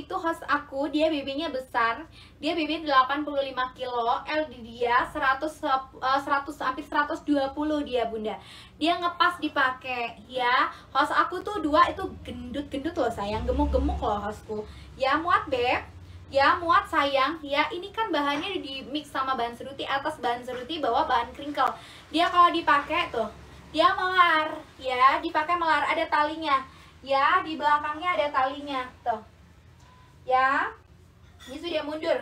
itu host aku, dia bibinya besar. Dia BB 85 kilo, L LD dia 100 100 eh, hampir 120 dia, Bunda. Dia ngepas dipakai ya. Host aku tuh dua itu gendut-gendut loh sayang, gemuk-gemuk loh hostku. Ya muat, Beb ya muat sayang ya ini kan bahannya di mix sama bahan seruti atas bahan seruti bawah bahan crinkle dia kalau dipakai tuh dia melar ya dipakai melar ada talinya ya di belakangnya ada talinya tuh ya ini sudah mundur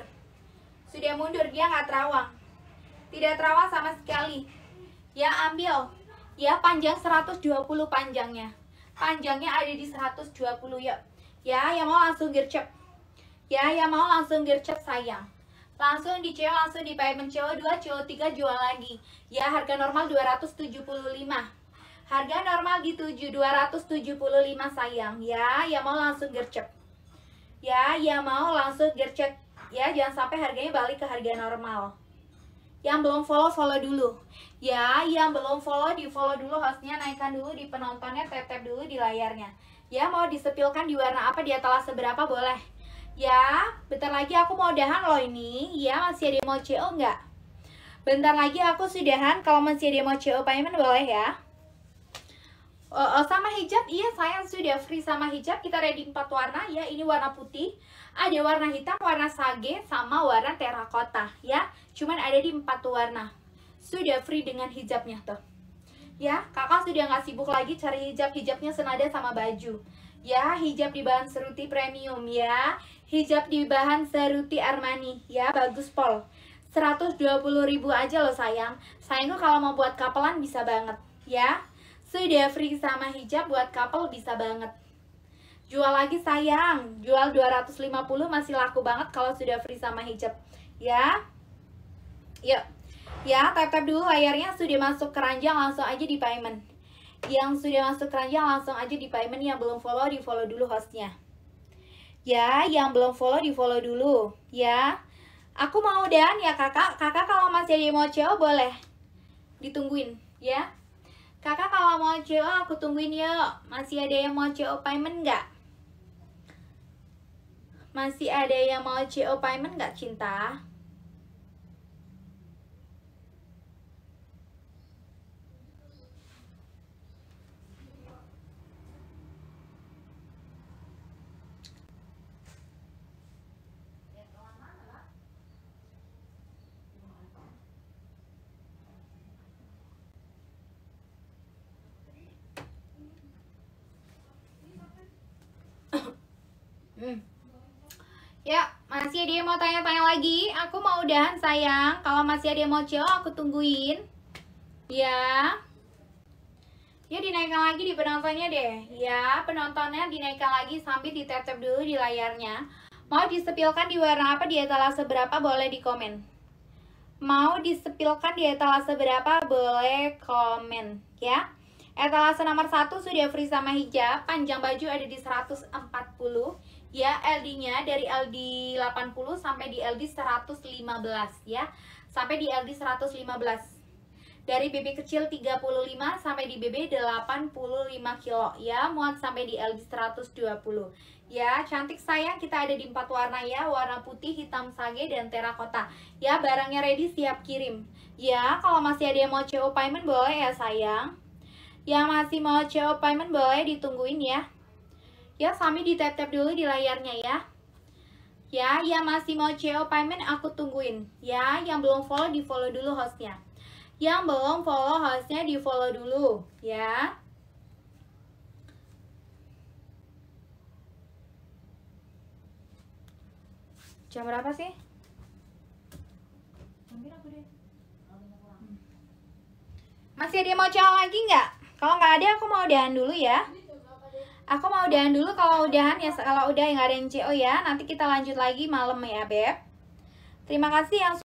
sudah mundur dia nggak terawang tidak terawang sama sekali ya ambil ya panjang 120 panjangnya panjangnya ada di 120 ya ya yang mau langsung gercep ya yang mau langsung gercep sayang langsung di CO langsung di payment CO2 CO3 jual lagi ya harga normal 275 harga normal di 7 275 sayang ya yang mau langsung gercep Ya, yang mau langsung gercek ya, jangan sampai harganya balik ke harga normal. Yang belum follow, follow dulu. Ya, yang belum follow, di follow dulu hostnya, naikkan dulu di penontonnya, tap dulu di layarnya. Ya, mau disepilkan di warna apa, di atas seberapa boleh. Ya, bentar lagi aku mau dahan loh ini. Ya, masih ada yang mau CO enggak Bentar lagi aku sudahan, kalau masih ada yang mau CO payment boleh ya. Uh, sama hijab, iya sayang sudah free sama hijab Kita ready empat warna, ya ini warna putih Ada warna hitam, warna sage, sama warna terakota ya Cuman ada di empat warna Sudah free dengan hijabnya tuh Ya, kakak sudah nggak sibuk lagi cari hijab Hijabnya senada sama baju Ya, hijab di bahan seruti premium ya Hijab di bahan seruti Armani ya, bagus pol 120 ribu aja loh sayang Sayang kalau mau buat kapelan bisa banget ya sudah free sama hijab buat couple bisa banget Jual lagi sayang, jual 250 masih laku banget kalau sudah free sama hijab Ya, yuk ya. ya, tap-tap dulu layarnya sudah masuk keranjang langsung aja di payment Yang sudah masuk keranjang langsung aja di payment Yang belum follow, di follow dulu hostnya Ya, yang belum follow, di follow dulu Ya, aku mau dan ya kakak Kakak kalau masih ada yang mau cewek boleh Ditungguin ya Kakak kalau mau CO aku tungguin yuk. Masih ada yang mau CO payment nggak? Masih ada yang mau CO payment nggak cinta? Ya, masih ada yang mau tanya-tanya lagi? Aku mau udahan sayang. Kalau masih ada yang mau cil, aku tungguin. Ya. Ya dinaikkan lagi di penontonnya deh. Ya, penontonnya dinaikkan lagi sambil ditetap dulu di layarnya. Mau disepilkan di warna apa di etalase seberapa boleh di komen. Mau disepilkan di etalase seberapa boleh komen ya. Etalase nomor 1 sudah free sama hijab, panjang baju ada di 140 ya LD-nya dari LD 80 sampai di LD 115 ya sampai di LD 115 dari BB kecil 35 sampai di BB 85 kilo ya muat sampai di LD 120 ya cantik sayang kita ada di empat warna ya warna putih hitam sage dan terakota ya barangnya ready siap kirim ya kalau masih ada yang mau CO payment boleh ya sayang yang masih mau CO payment boleh ditungguin ya Ya, Sami di tap-tap dulu di layarnya ya. Ya, yang masih mau CO payment aku tungguin. Ya, yang belum follow di follow dulu hostnya. Yang belum follow hostnya di follow dulu ya. Jam berapa sih? Masih ada yang mau CO lagi nggak? Kalau nggak ada aku mau udahan dulu ya. Aku mau udahan dulu kalau udahan ya kalau udah yang ada yang CO ya. Nanti kita lanjut lagi malam ya, Beb. Terima kasih yang